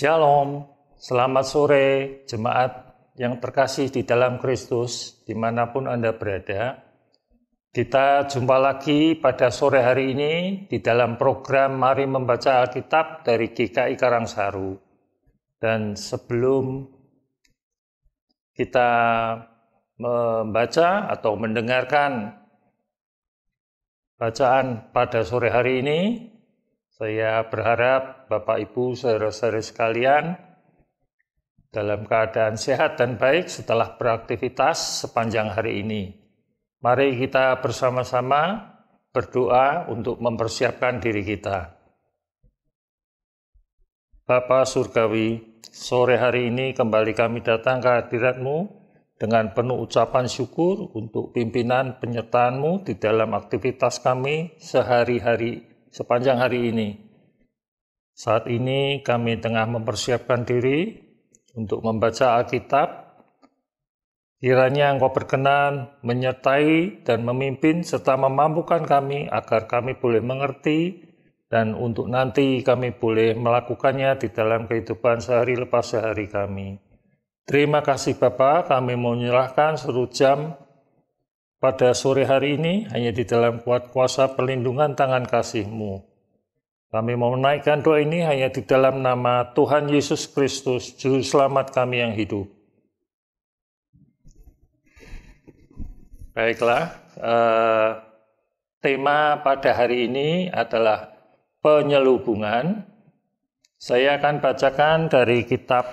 Shalom, selamat sore jemaat yang terkasih di dalam Kristus dimanapun Anda berada. Kita jumpa lagi pada sore hari ini di dalam program Mari Membaca Alkitab dari GKI Karangsaru. Dan sebelum kita membaca atau mendengarkan bacaan pada sore hari ini, saya berharap Bapak Ibu saudara saudara sekalian dalam keadaan sehat dan baik setelah beraktivitas sepanjang hari ini. Mari kita bersama-sama berdoa untuk mempersiapkan diri kita. Bapa Surgawi, sore hari ini kembali kami datang ke hadiratmu dengan penuh ucapan syukur untuk pimpinan penyertaanmu di dalam aktivitas kami sehari-hari sepanjang hari ini. Saat ini kami tengah mempersiapkan diri untuk membaca Alkitab. Kiranya Engkau berkenan menyertai dan memimpin serta memampukan kami agar kami boleh mengerti dan untuk nanti kami boleh melakukannya di dalam kehidupan sehari lepas sehari kami. Terima kasih Bapak, kami menyerahkan seluruh jam pada sore hari ini hanya di dalam kuat kuasa perlindungan tangan kasihMu Kami mau menaikkan doa ini hanya di dalam nama Tuhan Yesus Kristus, Juru Selamat kami yang hidup. Baiklah, eh, tema pada hari ini adalah penyelubungan. Saya akan bacakan dari kitab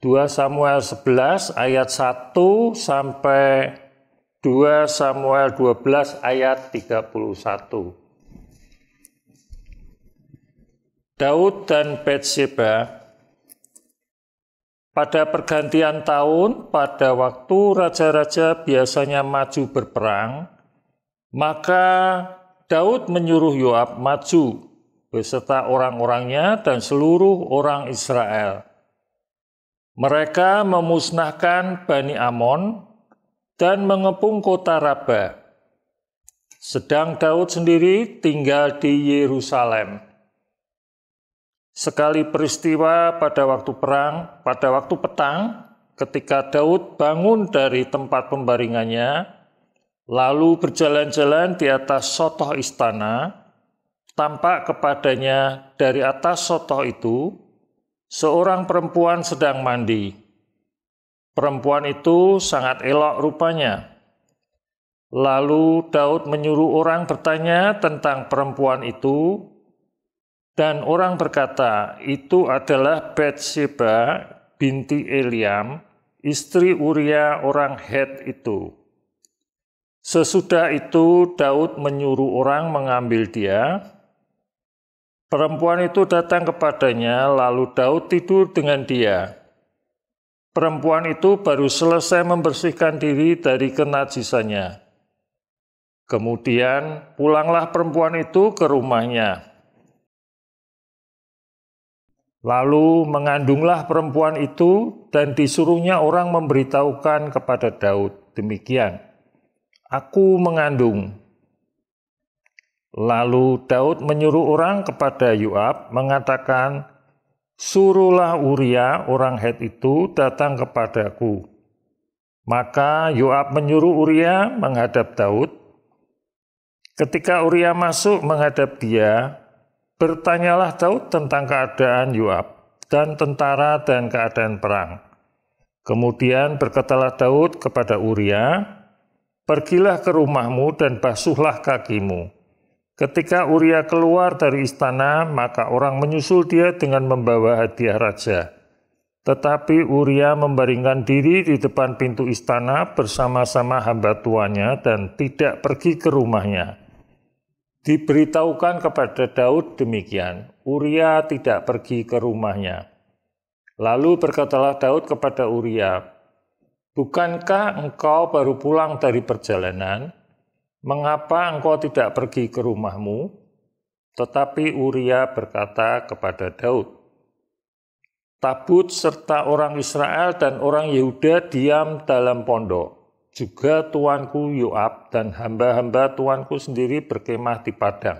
2 Samuel 11 ayat 1 sampai 2 Samuel 12 ayat 31. Daud dan Betseba pada pergantian tahun, pada waktu raja-raja biasanya maju berperang, maka Daud menyuruh Yoab maju beserta orang-orangnya dan seluruh orang Israel. Mereka memusnahkan Bani Amon, dan mengepung kota Raba. Sedang Daud sendiri tinggal di Yerusalem. Sekali peristiwa pada waktu perang, pada waktu petang, ketika Daud bangun dari tempat pembaringannya, lalu berjalan-jalan di atas sotoh istana, tampak kepadanya dari atas sotoh itu seorang perempuan sedang mandi. Perempuan itu sangat elok rupanya. Lalu Daud menyuruh orang bertanya tentang perempuan itu, dan orang berkata, itu adalah Bathsheba binti Eliam, istri Uria orang Het itu. Sesudah itu Daud menyuruh orang mengambil dia. Perempuan itu datang kepadanya, lalu Daud tidur dengan dia. Perempuan itu baru selesai membersihkan diri dari kenajisannya. Kemudian pulanglah perempuan itu ke rumahnya. Lalu mengandunglah perempuan itu dan disuruhnya orang memberitahukan kepada Daud demikian. Aku mengandung. Lalu Daud menyuruh orang kepada Yuab mengatakan, Suruhlah Uria orang Het itu datang kepadaku. Maka Yoab menyuruh Uria menghadap Daud. Ketika Uria masuk menghadap dia, bertanyalah Daud tentang keadaan Yoab dan tentara dan keadaan perang. Kemudian berkatalah Daud kepada Uria, Pergilah ke rumahmu dan basuhlah kakimu Ketika Uria keluar dari istana, maka orang menyusul dia dengan membawa hadiah raja. Tetapi Uria membaringkan diri di depan pintu istana bersama-sama hamba tuanya dan tidak pergi ke rumahnya. Diberitahukan kepada Daud demikian, Uria tidak pergi ke rumahnya. Lalu berkatalah Daud kepada Uria, Bukankah engkau baru pulang dari perjalanan? Mengapa engkau tidak pergi ke rumahmu? Tetapi Uria berkata kepada Daud, Tabut serta orang Israel dan orang Yehuda diam dalam pondok. Juga tuanku Yoab dan hamba-hamba tuanku sendiri berkemah di padang.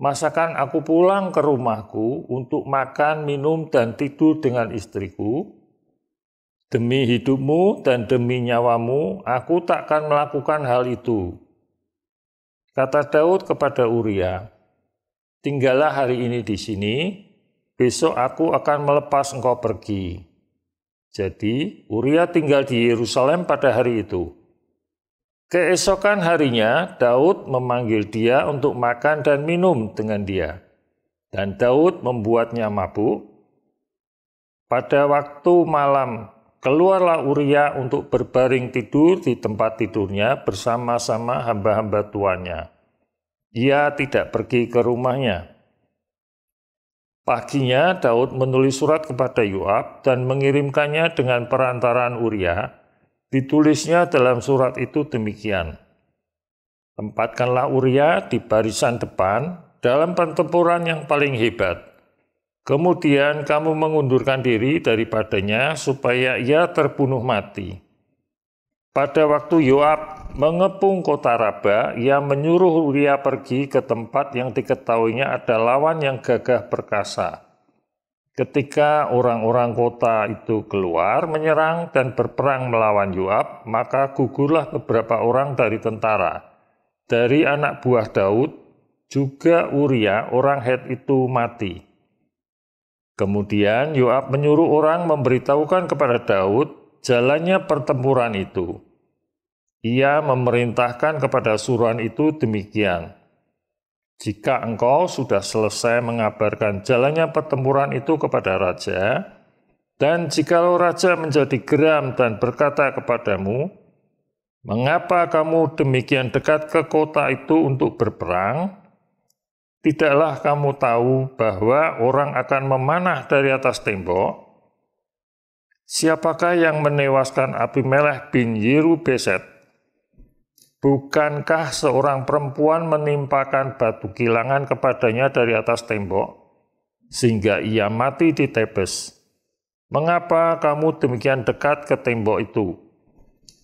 Masakan aku pulang ke rumahku untuk makan, minum, dan tidur dengan istriku, Demi hidupmu dan demi nyawamu, aku takkan melakukan hal itu, Kata Daud kepada Uria, "Tinggallah hari ini di sini, besok aku akan melepas engkau pergi." Jadi, Uria tinggal di Yerusalem pada hari itu. Keesokan harinya, Daud memanggil dia untuk makan dan minum dengan dia. Dan Daud membuatnya mabuk. Pada waktu malam Keluarlah Uria untuk berbaring tidur di tempat tidurnya bersama-sama hamba-hamba tuannya. Ia tidak pergi ke rumahnya. Paginya Daud menulis surat kepada Yoab dan mengirimkannya dengan perantaraan Uria. Ditulisnya dalam surat itu demikian. Tempatkanlah Uria di barisan depan dalam pertempuran yang paling hebat Kemudian kamu mengundurkan diri daripadanya supaya ia terbunuh mati. Pada waktu Yoab mengepung kota Raba, ia menyuruh Uria pergi ke tempat yang diketahuinya ada lawan yang gagah perkasa. Ketika orang-orang kota itu keluar menyerang dan berperang melawan Yoab, maka gugurlah beberapa orang dari tentara. Dari anak buah Daud, juga Uria orang Het itu mati. Kemudian Yoab menyuruh orang memberitahukan kepada Daud jalannya pertempuran itu. Ia memerintahkan kepada suruhan itu demikian. Jika engkau sudah selesai mengabarkan jalannya pertempuran itu kepada raja, dan jikalau raja menjadi geram dan berkata kepadamu, "Mengapa kamu demikian dekat ke kota itu untuk berperang?" Tidaklah kamu tahu bahwa orang akan memanah dari atas tembok? Siapakah yang menewaskan api meleh bin beset? Bukankah seorang perempuan menimpakan batu kilangan kepadanya dari atas tembok, sehingga ia mati di Tebes? Mengapa kamu demikian dekat ke tembok itu?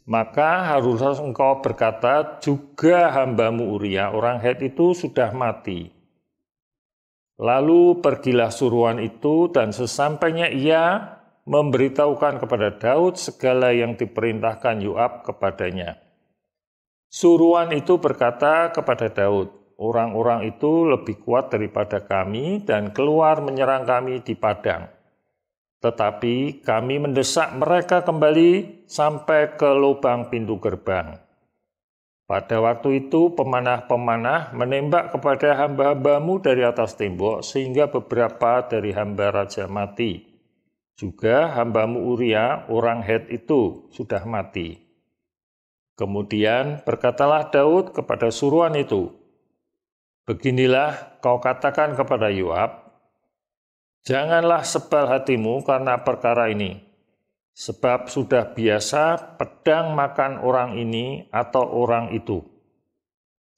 Maka haruslah engkau berkata, juga hambamu Uria, orang Het itu sudah mati Lalu pergilah suruhan itu dan sesampainya ia memberitahukan kepada Daud segala yang diperintahkan Yoab kepadanya. Suruhan itu berkata kepada Daud, Orang-orang itu lebih kuat daripada kami dan keluar menyerang kami di padang. Tetapi kami mendesak mereka kembali sampai ke lubang pintu gerbang. Pada waktu itu pemanah-pemanah menembak kepada hamba-hambamu dari atas tembok sehingga beberapa dari hamba raja mati. Juga hambamu Uria, orang Het itu, sudah mati. Kemudian berkatalah Daud kepada suruhan itu, Beginilah kau katakan kepada Yoab, Janganlah sebal hatimu karena perkara ini, sebab sudah biasa pedang makan orang ini atau orang itu.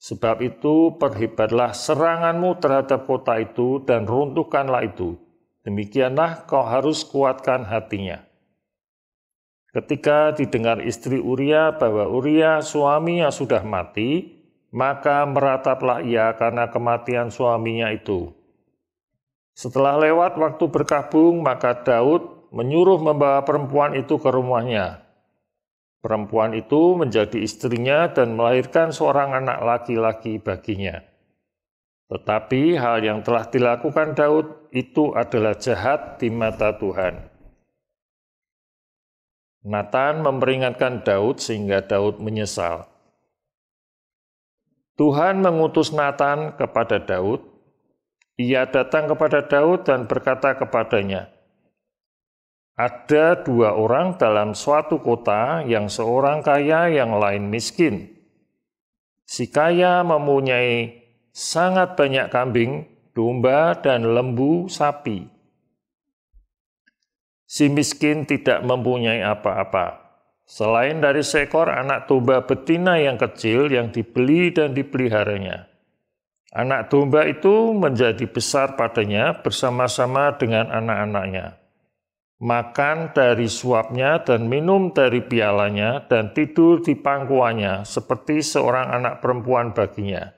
Sebab itu perhebatlah seranganmu terhadap kota itu dan runtuhkanlah itu. Demikianlah kau harus kuatkan hatinya. Ketika didengar istri Uria bahwa Uria suaminya sudah mati, maka merataplah ia karena kematian suaminya itu. Setelah lewat waktu berkabung, maka Daud menyuruh membawa perempuan itu ke rumahnya. Perempuan itu menjadi istrinya dan melahirkan seorang anak laki-laki baginya. Tetapi hal yang telah dilakukan Daud itu adalah jahat di mata Tuhan. Nathan memperingatkan Daud sehingga Daud menyesal. Tuhan mengutus Nathan kepada Daud. Ia datang kepada Daud dan berkata kepadanya, ada dua orang dalam suatu kota yang seorang kaya yang lain miskin. Si kaya mempunyai sangat banyak kambing, domba, dan lembu sapi. Si miskin tidak mempunyai apa-apa. Selain dari seekor anak domba betina yang kecil yang dibeli dan dipeliharanya. Anak domba itu menjadi besar padanya bersama-sama dengan anak-anaknya makan dari suapnya dan minum dari pialanya dan tidur di pangkuannya seperti seorang anak perempuan baginya.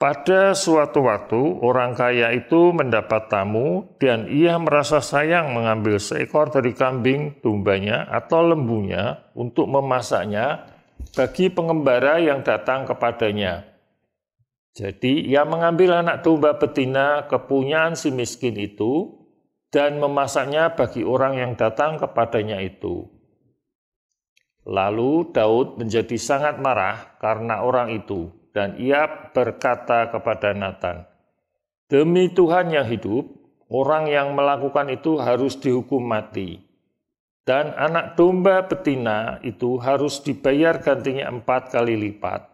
Pada suatu waktu, orang kaya itu mendapat tamu dan ia merasa sayang mengambil seekor dari kambing, dombanya, atau lembunya untuk memasaknya bagi pengembara yang datang kepadanya. Jadi ia mengambil anak domba betina kepunyaan si miskin itu dan memasaknya bagi orang yang datang kepadanya itu. Lalu Daud menjadi sangat marah karena orang itu, dan ia berkata kepada Nathan, "Demi Tuhan yang hidup, orang yang melakukan itu harus dihukum mati, dan anak domba betina itu harus dibayar gantinya empat kali lipat,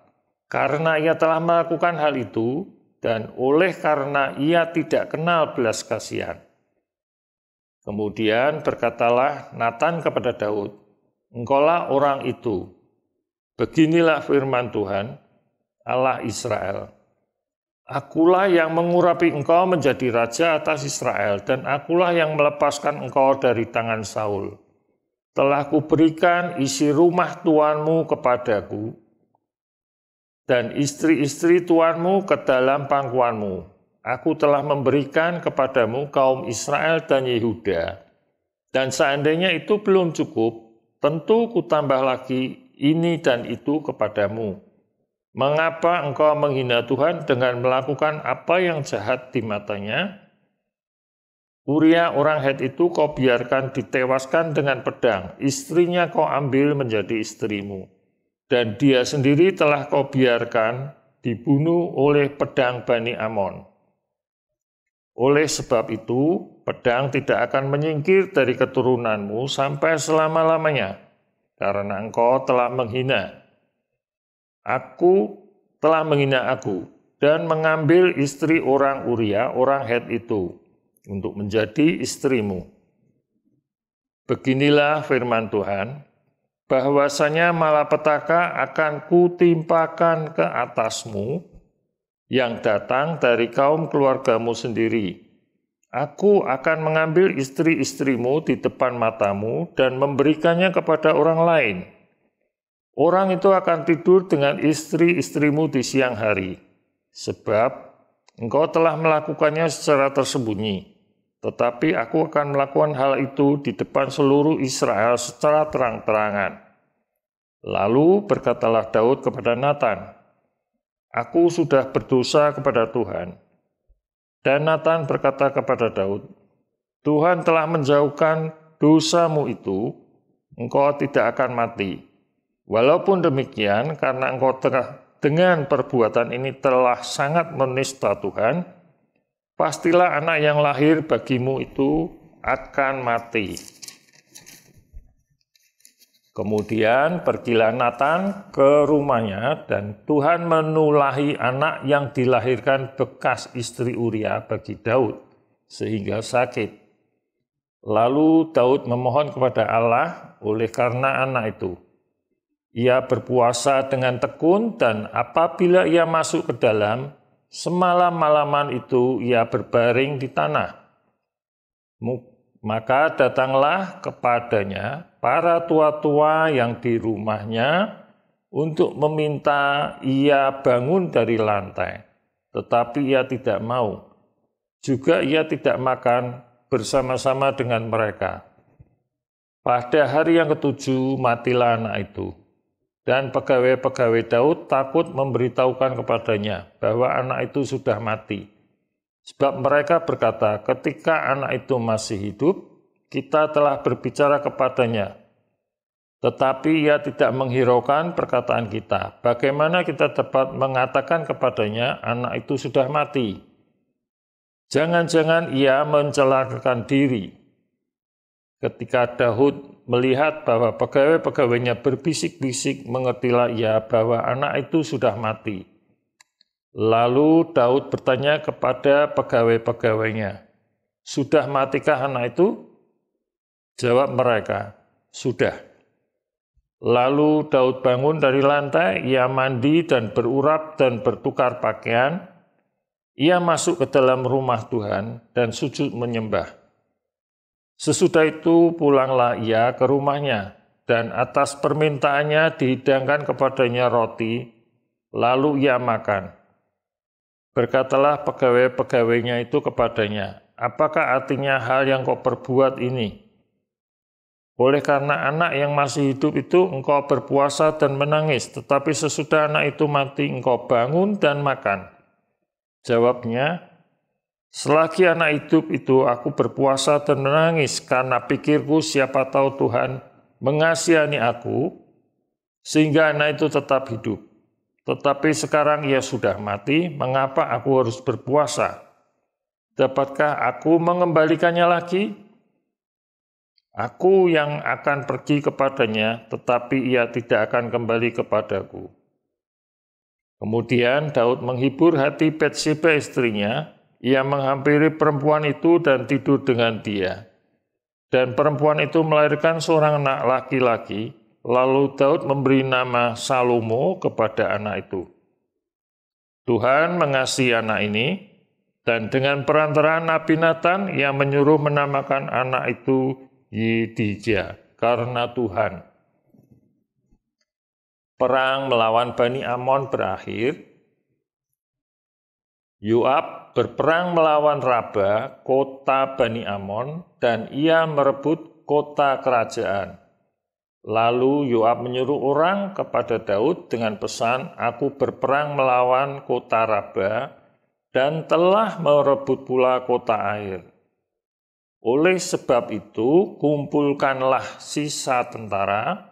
karena ia telah melakukan hal itu, dan oleh karena ia tidak kenal belas kasihan." Kemudian berkatalah Nathan kepada Daud, Engkaulah orang itu, beginilah firman Tuhan, Allah Israel. Akulah yang mengurapi engkau menjadi raja atas Israel, dan akulah yang melepaskan engkau dari tangan Saul. Telah kuberikan isi rumah tuanmu kepadaku, dan istri-istri tuanmu ke dalam pangkuanmu. Aku telah memberikan kepadamu kaum Israel dan Yehuda. Dan seandainya itu belum cukup, tentu kutambah lagi ini dan itu kepadamu. Mengapa engkau menghina Tuhan dengan melakukan apa yang jahat di matanya? Uria orang Het itu kau biarkan ditewaskan dengan pedang, istrinya kau ambil menjadi istrimu. Dan dia sendiri telah kau biarkan dibunuh oleh pedang Bani Amon. Oleh sebab itu, pedang tidak akan menyingkir dari keturunanmu sampai selama-lamanya, karena engkau telah menghina. Aku telah menghina aku dan mengambil istri orang Uria, orang Het itu, untuk menjadi istrimu. Beginilah firman Tuhan, bahwasanya malapetaka akan kutimpakan ke atasmu, yang datang dari kaum keluargamu sendiri. Aku akan mengambil istri-istrimu di depan matamu dan memberikannya kepada orang lain. Orang itu akan tidur dengan istri-istrimu di siang hari, sebab engkau telah melakukannya secara tersembunyi. Tetapi aku akan melakukan hal itu di depan seluruh Israel secara terang-terangan. Lalu berkatalah Daud kepada Nathan, Aku sudah berdosa kepada Tuhan. Dan Nathan berkata kepada Daud, Tuhan telah menjauhkan dosamu itu, engkau tidak akan mati. Walaupun demikian, karena engkau telah dengan perbuatan ini telah sangat menista Tuhan, pastilah anak yang lahir bagimu itu akan mati. Kemudian pergilah Nathan ke rumahnya dan Tuhan menulahi anak yang dilahirkan bekas istri Uria bagi Daud sehingga sakit. Lalu Daud memohon kepada Allah oleh karena anak itu. Ia berpuasa dengan tekun dan apabila ia masuk ke dalam, semalam-malaman itu ia berbaring di tanah. Maka datanglah kepadanya para tua-tua yang di rumahnya untuk meminta ia bangun dari lantai, tetapi ia tidak mau. Juga ia tidak makan bersama-sama dengan mereka. Pada hari yang ketujuh matilah anak itu. Dan pegawai-pegawai Daud takut memberitahukan kepadanya bahwa anak itu sudah mati. Sebab mereka berkata, ketika anak itu masih hidup, kita telah berbicara kepadanya. Tetapi ia tidak menghiraukan perkataan kita. Bagaimana kita dapat mengatakan kepadanya, anak itu sudah mati? Jangan-jangan ia mencelakakan diri. Ketika Daud melihat bahwa pegawai-pegawainya berbisik-bisik, mengertilah ia bahwa anak itu sudah mati. Lalu Daud bertanya kepada pegawai-pegawainya, "Sudah matikah anak itu?" Jawab mereka, "Sudah." Lalu Daud bangun dari lantai, ia mandi dan berurap dan bertukar pakaian. Ia masuk ke dalam rumah Tuhan dan sujud menyembah. Sesudah itu pulanglah ia ke rumahnya, dan atas permintaannya dihidangkan kepadanya roti, lalu ia makan. Berkatalah pegawai-pegawainya itu kepadanya, apakah artinya hal yang kau perbuat ini? Oleh karena anak yang masih hidup itu engkau berpuasa dan menangis, tetapi sesudah anak itu mati engkau bangun dan makan. Jawabnya, selagi anak hidup itu aku berpuasa dan menangis karena pikirku siapa tahu Tuhan mengasihani aku sehingga anak itu tetap hidup. Tetapi sekarang ia sudah mati, mengapa aku harus berpuasa? Dapatkah aku mengembalikannya lagi? Aku yang akan pergi kepadanya, tetapi ia tidak akan kembali kepadaku. Kemudian Daud menghibur hati Bathsheba istrinya, ia menghampiri perempuan itu dan tidur dengan dia. Dan perempuan itu melahirkan seorang anak laki-laki, Lalu Daud memberi nama Salomo kepada anak itu. Tuhan mengasihi anak ini, dan dengan perantaraan Nabi Nathan yang menyuruh menamakan anak itu Yidija, karena Tuhan. Perang melawan Bani Amon berakhir. Yoab berperang melawan Raba, kota Bani Amon, dan ia merebut kota kerajaan. Lalu Yoab menyuruh orang kepada Daud dengan pesan, Aku berperang melawan kota Raba dan telah merebut pula kota air. Oleh sebab itu, kumpulkanlah sisa tentara,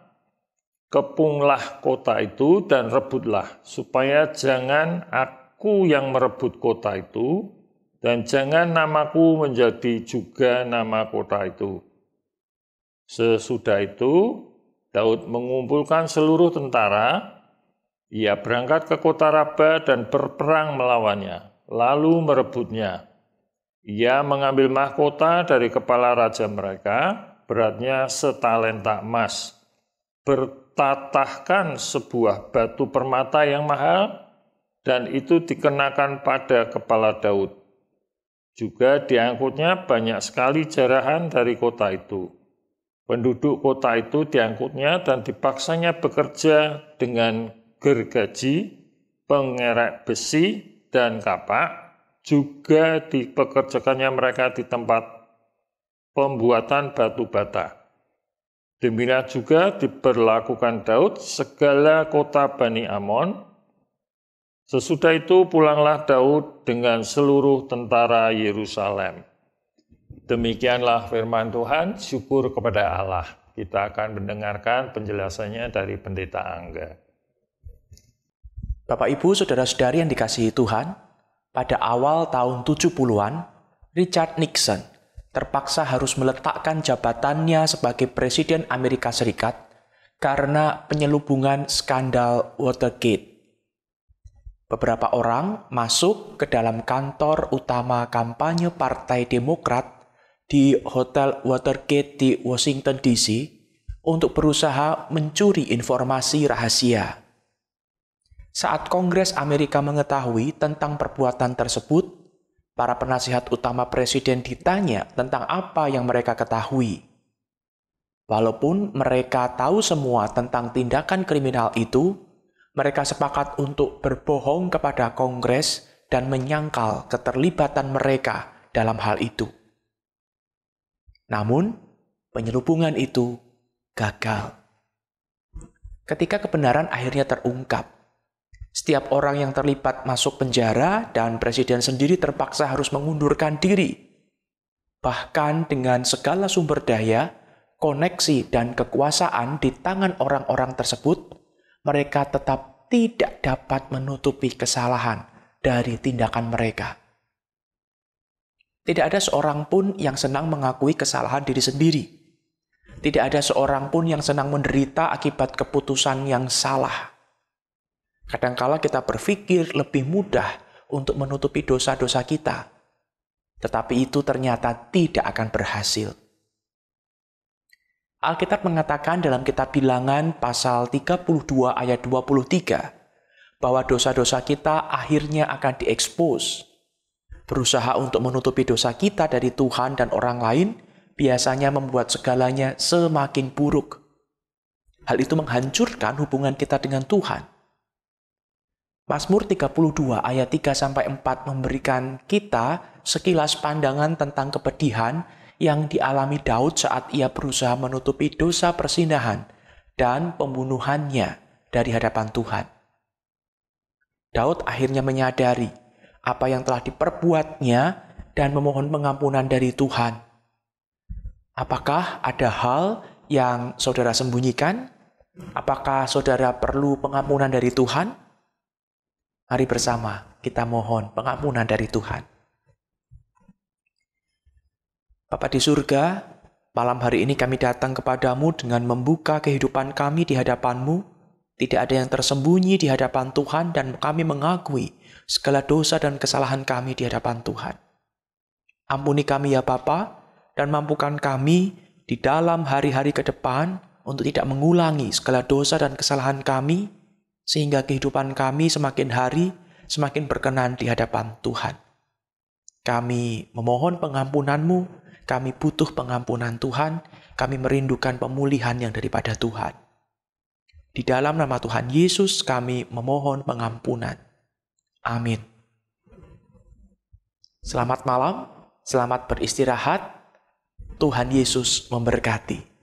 kepunglah kota itu dan rebutlah, supaya jangan aku yang merebut kota itu, dan jangan namaku menjadi juga nama kota itu. Sesudah itu, Daud mengumpulkan seluruh tentara, ia berangkat ke kota Raba dan berperang melawannya, lalu merebutnya. Ia mengambil mahkota dari kepala raja mereka, beratnya setalenta emas. Bertatahkan sebuah batu permata yang mahal, dan itu dikenakan pada kepala Daud. Juga diangkutnya banyak sekali jarahan dari kota itu Penduduk kota itu diangkutnya dan dipaksanya bekerja dengan gergaji, pengerek besi, dan kapak. Juga dipekerjakannya mereka di tempat pembuatan batu bata. Demikian juga diberlakukan Daud segala kota Bani Amon. Sesudah itu pulanglah Daud dengan seluruh tentara Yerusalem. Demikianlah firman Tuhan, syukur kepada Allah. Kita akan mendengarkan penjelasannya dari Pendeta Angga. Bapak Ibu, Saudara-saudari yang dikasihi Tuhan, pada awal tahun 70-an, Richard Nixon terpaksa harus meletakkan jabatannya sebagai Presiden Amerika Serikat karena penyelubungan skandal Watergate. Beberapa orang masuk ke dalam kantor utama kampanye Partai Demokrat di Hotel Watergate di Washington DC untuk berusaha mencuri informasi rahasia. Saat Kongres Amerika mengetahui tentang perbuatan tersebut, para penasihat utama presiden ditanya tentang apa yang mereka ketahui. Walaupun mereka tahu semua tentang tindakan kriminal itu, mereka sepakat untuk berbohong kepada Kongres dan menyangkal keterlibatan mereka dalam hal itu. Namun, penyelubungan itu gagal. Ketika kebenaran akhirnya terungkap, setiap orang yang terlibat masuk penjara dan presiden sendiri terpaksa harus mengundurkan diri. Bahkan dengan segala sumber daya, koneksi, dan kekuasaan di tangan orang-orang tersebut, mereka tetap tidak dapat menutupi kesalahan dari tindakan mereka. Tidak ada seorang pun yang senang mengakui kesalahan diri sendiri. Tidak ada seorang pun yang senang menderita akibat keputusan yang salah. Kadangkala kita berpikir lebih mudah untuk menutupi dosa-dosa kita, tetapi itu ternyata tidak akan berhasil. Alkitab mengatakan dalam kitab bilangan pasal 32 ayat 23 bahwa dosa-dosa kita akhirnya akan diekspos berusaha untuk menutupi dosa kita dari Tuhan dan orang lain, biasanya membuat segalanya semakin buruk. Hal itu menghancurkan hubungan kita dengan Tuhan. Mazmur 32 ayat 3 sampai 4 memberikan kita sekilas pandangan tentang kepedihan yang dialami Daud saat ia berusaha menutupi dosa persinahan dan pembunuhannya dari hadapan Tuhan. Daud akhirnya menyadari apa yang telah diperbuatnya dan memohon pengampunan dari Tuhan. Apakah ada hal yang saudara sembunyikan? Apakah saudara perlu pengampunan dari Tuhan? Mari bersama kita mohon pengampunan dari Tuhan. Bapak di surga, malam hari ini kami datang kepadamu dengan membuka kehidupan kami di hadapanmu. Tidak ada yang tersembunyi di hadapan Tuhan dan kami mengakui segala dosa dan kesalahan kami di hadapan Tuhan. Ampuni kami ya Bapa dan mampukan kami di dalam hari-hari ke depan untuk tidak mengulangi segala dosa dan kesalahan kami sehingga kehidupan kami semakin hari semakin berkenan di hadapan Tuhan. Kami memohon pengampunanmu, kami butuh pengampunan Tuhan, kami merindukan pemulihan yang daripada Tuhan. Di dalam nama Tuhan Yesus kami memohon pengampunan. Amin. Selamat malam, selamat beristirahat. Tuhan Yesus memberkati.